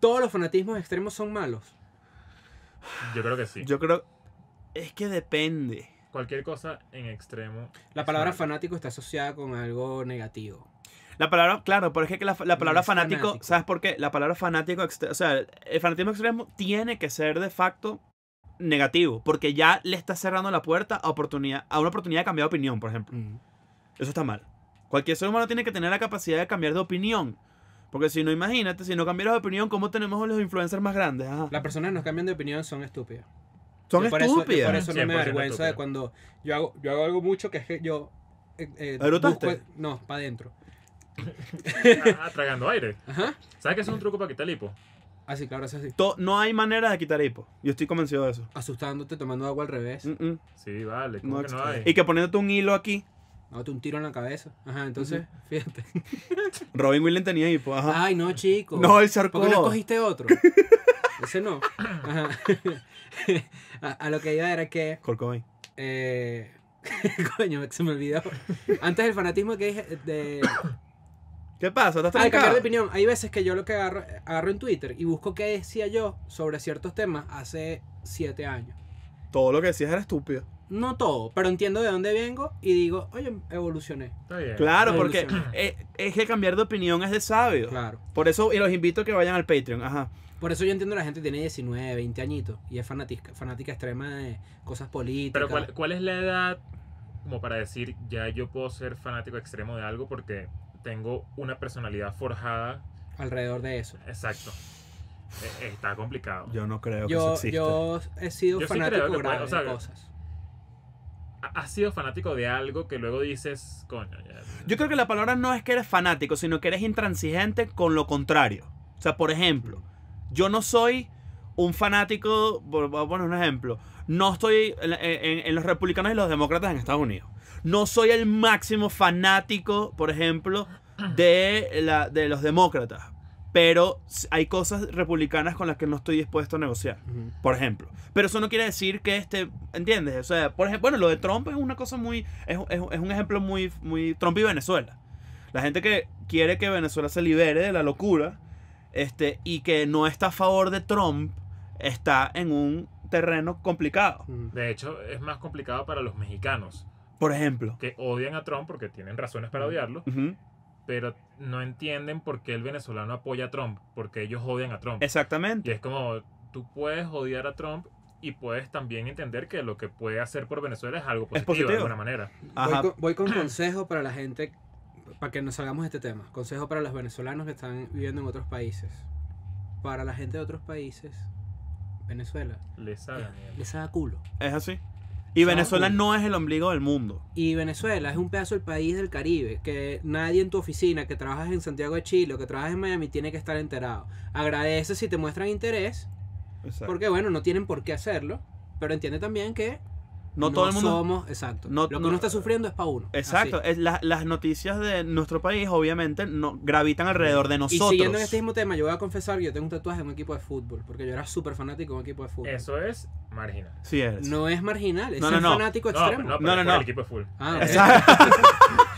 todos los fanatismos extremos son malos. Yo creo que sí. Yo creo. Es que depende. Cualquier cosa en extremo. La palabra fanático está asociada con algo negativo. La palabra, claro, pero es que la, palabra fanático, ¿sabes por qué? La palabra fanático, o sea, el fanatismo extremo tiene que ser de facto negativo, porque ya le está cerrando la puerta a, oportunidad, a una oportunidad de cambiar de opinión, por ejemplo. Mm. Eso está mal. Cualquier ser humano tiene que tener la capacidad de cambiar de opinión. Porque si no, imagínate, si no cambiaras de opinión, ¿cómo tenemos los influencers más grandes? Las personas que nos cambian de opinión son estúpidas. Son estúpidas. Por eso, no me avergüenza de cuando yo hago, yo hago algo mucho que es que yo... Eh, eh no, para adentro. Ah, ah, tragando aire. Ajá. ¿Sabes que es un truco para quitar el hipo? Así, claro, es así. no hay manera de quitar hipo. Yo estoy convencido de eso. Asustándote, tomando agua al revés. Mm, mm. Sí, vale. Y que poniéndote un hilo aquí Hágate un tiro en la cabeza. Ajá, entonces, fíjate. Robin Williams tenía hipo, pues, ajá. Ay, no, chico. No, el sarcó. ¿Por qué no cogiste otro? Ese no. Ajá. A, lo que iba era que... Corcovain. Eh... coño, se me olvidó. Antes del fanatismo que dije de... ¿Qué pasa? ¿Estás Al ah, cambiar de opinión, hay veces que yo lo que agarro, agarro en Twitter y busco qué decía yo sobre ciertos temas hace siete años. Todo lo que decías era estúpido no todo, pero entiendo de dónde vengo y digo, oye, evolucioné. Está bien. Claro, porque eh, es, que cambiar de opinión es de sabio. Claro. Por eso, y los invito a que vayan al Patreon, ajá. Por eso yo entiendo la gente tiene 19, 20 añitos y es fanática, fanática extrema de cosas políticas. Pero ¿cuál, ¿cuál es la edad como para decir, ya yo puedo ser fanático extremo de algo porque tengo una personalidad forjada? Alrededor de eso. Exacto. E, está complicado. Yo no creo que eso exista. Yo he sido fanático de cosas has sido fanático de algo que luego dices, coño, Yo creo que la palabra no es que eres fanático, sino que eres intransigente con lo contrario. O sea, por ejemplo, yo no soy un fanático, voy a poner un ejemplo, no estoy en, en los republicanos y los demócratas en Estados Unidos. No soy el máximo fanático, por ejemplo, de, la, de los demócratas pero hay cosas republicanas con las que no estoy dispuesto a negociar, por ejemplo. Pero eso no quiere decir que este, ¿entiendes? O sea, por ejemplo, bueno, lo de Trump es una cosa muy, es, es, un ejemplo muy, muy, Trump y Venezuela. La gente que quiere que Venezuela se libere de la locura, este, y que no está a favor de Trump, está en un terreno complicado. De hecho, es más complicado para los mexicanos. Por ejemplo. Que odian a Trump porque tienen razones para odiarlo pero no entienden por qué el venezolano apoya a Trump, porque ellos odian a Trump. Exactamente. Y es como, tú puedes odiar a Trump y puedes también entender que lo que puede hacer por Venezuela es algo positivo, de alguna manera. Voy con, consejo para la gente, para que nos hagamos este tema. Consejo para los venezolanos que están viviendo en otros países. Para la gente de otros países, Venezuela. Les haga, eh, les haga culo. Es así. Y Venezuela no es el ombligo del mundo. Y Venezuela es un pedazo del país del Caribe, que nadie en tu oficina, que trabajas en Santiago de Chile o que trabajas en Miami, tiene que estar enterado. Agradece si te muestran interés, porque bueno, no tienen por qué hacerlo, pero entiende también que no, todo el mundo. somos, exacto. lo que no, uno está sufriendo es para uno. Exacto. Es, las noticias de nuestro país, obviamente, no, gravitan alrededor de nosotros. Y siguiendo en este mismo tema, yo voy a confesar que yo tengo un tatuaje de un equipo de fútbol, porque yo era súper fanático de un equipo de fútbol. Eso es marginal. Sí, es. No es marginal, es un fanático extremo. No, no, no. El equipo de fútbol. Ah,